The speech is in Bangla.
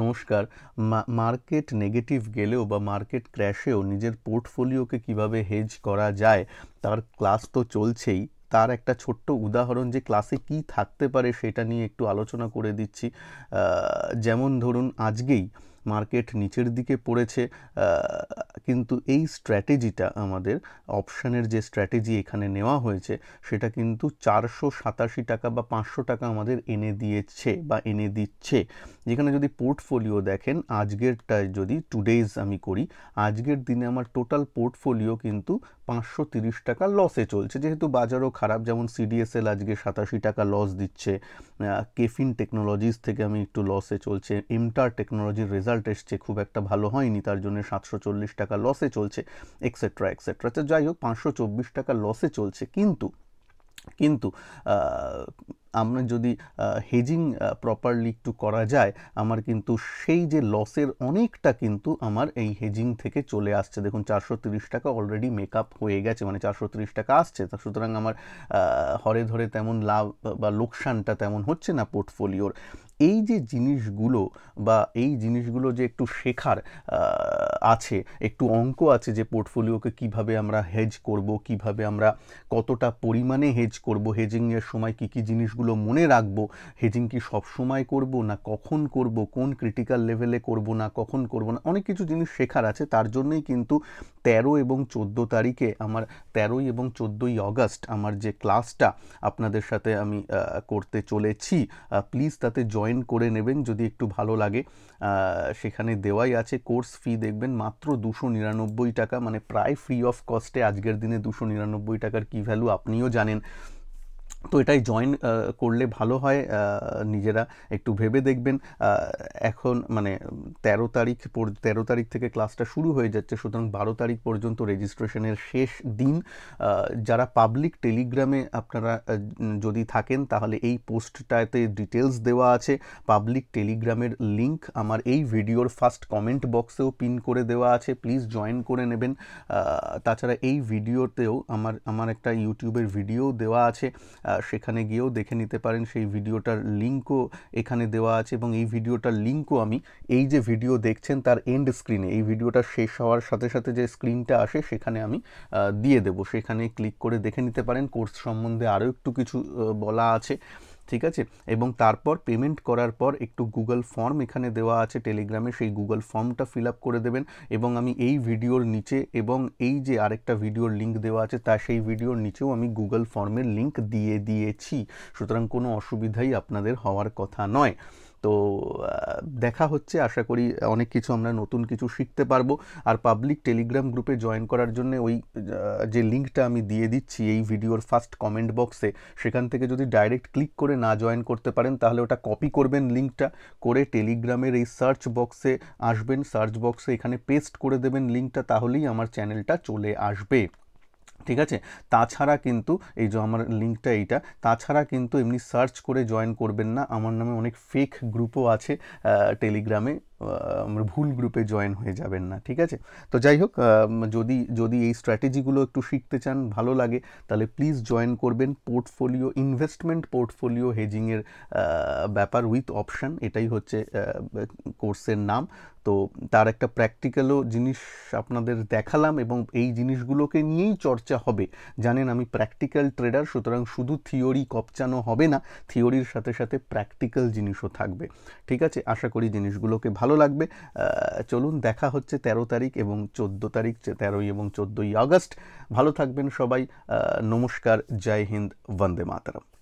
নমস্কার মার্কেট নেগেটিভ গেলেও বা মার্কেট ক্র্যাশেও নিজের পোর্টফোলিওকে কিভাবে হেজ করা যায় তার ক্লাস তো চলছেই তার একটা ছোট্ট উদাহরণ যে ক্লাসে কি থাকতে পারে সেটা নিয়ে একটু আলোচনা করে দিচ্ছি যেমন ধরুন আজকেই মার্কেট নিচের দিকে পড়েছে কিন্তু এই স্ট্র্যাটেজিটা আমাদের অপশানের যে স্ট্র্যাটেজি এখানে নেওয়া হয়েছে সেটা কিন্তু চারশো সাতাশি টাকা বা পাঁচশো টাকা আমাদের এনে দিয়েছে বা এনে দিচ্ছে যেখানে যদি পোর্টফোলিও দেখেন আজকেরটায় যদি টুডেজ আমি করি আজকের দিনে আমার টোটাল পোর্টফোলিও কিন্তু পাঁচশো তিরিশ টাকা লসে চলছে যেহেতু বাজারও খারাপ যেমন সিডিএসএল আজকে সাতাশি টাকা লস দিচ্ছে কেফিন টেকনোলজিস থেকে আমি একটু লসে চলছে এমটার টেকনোলজির রেজাল্ট এসছে খুব একটা ভালো হয়নি তার জন্য সাতশো চল্লিশ টাকা টাকা লসে চলছে এক্সেট্রা এক্সেট্রা তো যাই হোক পাঁচশো চব্বিশ টাকা লসে চলছে কিন্তু কিন্তু আমরা যদি হেজিং প্রপারলি একটু করা যায় আমার কিন্তু সেই যে লসের অনেকটা কিন্তু আমার এই হেজিং থেকে চলে আসছে দেখুন চারশো টাকা অলরেডি মেকআপ হয়ে গেছে মানে চারশো টাকা আসছে তা সুতরাং আমার হরে ধরে তেমন লাভ বা লোকসানটা তেমন হচ্ছে না পোর্টফোলিওর এই যে জিনিসগুলো বা এই জিনিসগুলো যে একটু শেখার আছে একটু অঙ্ক আছে যে পোর্টফোলিওকে কিভাবে আমরা হেজ করব কিভাবে আমরা কতটা পরিমাণে হেজ করব হেজিংয়ের সময় কি কি জিনিসগুলো মনে রাখব হেজিং কি সব সময় করব না কখন করব কোন ক্রিটিক্যাল লেভেলে করব না কখন করব না অনেক কিছু জিনিস শেখার আছে তার জন্যই কিন্তু তেরো এবং চোদ্দো তারিখে আমার তেরোই এবং চোদ্দোই অগাস্ট আমার যে ক্লাসটা আপনাদের সাথে আমি করতে চলেছি প্লিজ তাতে জয়েন জয়েন করে নেবেন যদি একটু ভালো লাগে সেখানে দেওয়াই আছে কোর্স ফি দেখবেন মাত্র দুশো নিরানব্বই টাকা মানে প্রায় ফ্রি অফ কস্টে আজকের দিনে দুশো নিরানব্বই টাকার কী ভ্যালু আপনিও জানেন তো এটাই জয়েন করলে ভালো হয় নিজেরা একটু ভেবে দেখবেন এখন মানে ১৩ তারিখ তেরো তারিখ থেকে ক্লাসটা শুরু হয়ে যাচ্ছে সুতরাং বারো তারিখ পর্যন্ত রেজিস্ট্রেশনের শেষ দিন যারা পাবলিক টেলিগ্রামে আপনারা যদি থাকেন তাহলে এই পোস্টটাতে ডিটেলস দেওয়া আছে পাবলিক টেলিগ্রামের লিংক আমার এই ভিডিওর ফার্স্ট কমেন্ট বক্সেও পিন করে দেওয়া আছে প্লিজ জয়েন করে নেবেন তাছাড়া এই ভিডিওতেও আমার আমার একটা ইউটিউবের ভিডিও দেওয়া আছে সেখানে গিয়েও দেখে নিতে পারেন সেই ভিডিওটার লিঙ্কও এখানে দেওয়া আছে এবং এই ভিডিওটার লিঙ্কও আমি এই যে ভিডিও দেখছেন তার এন্ড স্ক্রিনে এই ভিডিওটা শেষ হওয়ার সাথে সাথে যে স্ক্রিনটা আসে সেখানে আমি দিয়ে দেব সেখানে ক্লিক করে দেখে নিতে পারেন কোর্স সম্বন্ধে আরও একটু কিছু বলা আছে ঠিক আছে এবং তারপর পেমেন্ট করার পর একটু গুগল ফর্ম এখানে দেওয়া আছে টেলিগ্রামে সেই গুগল ফর্মটা ফিল আপ করে দেবেন এবং আমি এই ভিডিওর নিচে এবং এই যে আরেকটা ভিডিওর লিঙ্ক দেওয়া আছে তা সেই ভিডিওর নিচেও আমি গুগল ফর্মের লিঙ্ক দিয়ে দিয়েছি সুতরাং কোনো অসুবিধাই আপনাদের হওয়ার কথা নয় তো দেখা হচ্ছে আশা করি অনেক কিছু আমরা নতুন কিছু শিখতে পারবো আর পাবলিক টেলিগ্রাম গ্রুপে জয়েন করার জন্য ওই যে লিঙ্কটা আমি দিয়ে দিচ্ছি এই ভিডিওর ফার্স্ট কমেন্ট বক্সে সেখান থেকে যদি ডাইরেক্ট ক্লিক করে না জয়েন করতে পারেন তাহলে ওটা কপি করবেন লিঙ্কটা করে টেলিগ্রামের এই সার্চ বক্সে আসবেন সার্চ বক্সে এখানে পেস্ট করে দেবেন লিঙ্কটা তাহলেই আমার চ্যানেলটা চলে আসবে ঠিক আছে তাছাড়া কিন্তু এই যে আমার লিঙ্কটা এইটা তাছাড়া কিন্তু এমনি সার্চ করে জয়েন করবেন না আমার নামে অনেক ফেক গ্রুপও আছে টেলিগ্রামে ভুল গ্রুপে জয়েন হয়ে যাবেন না ঠিক আছে তো যাই হোক যদি যদি এই স্ট্র্যাটেজিগুলো একটু শিখতে চান ভালো লাগে তাহলে প্লিজ জয়েন করবেন পোর্টফোলিও ইনভেস্টমেন্ট পোর্টফোলিও হেজিংয়ের ব্যাপার উইথ অপশান এটাই হচ্ছে কোর্সের নাম তো তার একটা প্র্যাকটিক্যালও জিনিস আপনাদের দেখালাম এবং এই জিনিসগুলোকে নিয়েই চর্চা হবে জানেন আমি প্র্যাকটিক্যাল ট্রেডার সুতরাং শুধু থিওরি কপচানো হবে না থিওরির সাথে সাথে প্র্যাকটিক্যাল জিনিসও থাকবে ঠিক আছে আশা করি জিনিসগুলোকে ভালো ভালো লাগবে চলুন দেখা হচ্ছে ১৩ তারিখ এবং ১৪ তারিখ তেরোই এবং চোদ্দই আগস্ট ভালো থাকবেন সবাই নমস্কার জয় হিন্দ বন্দে মাতারাম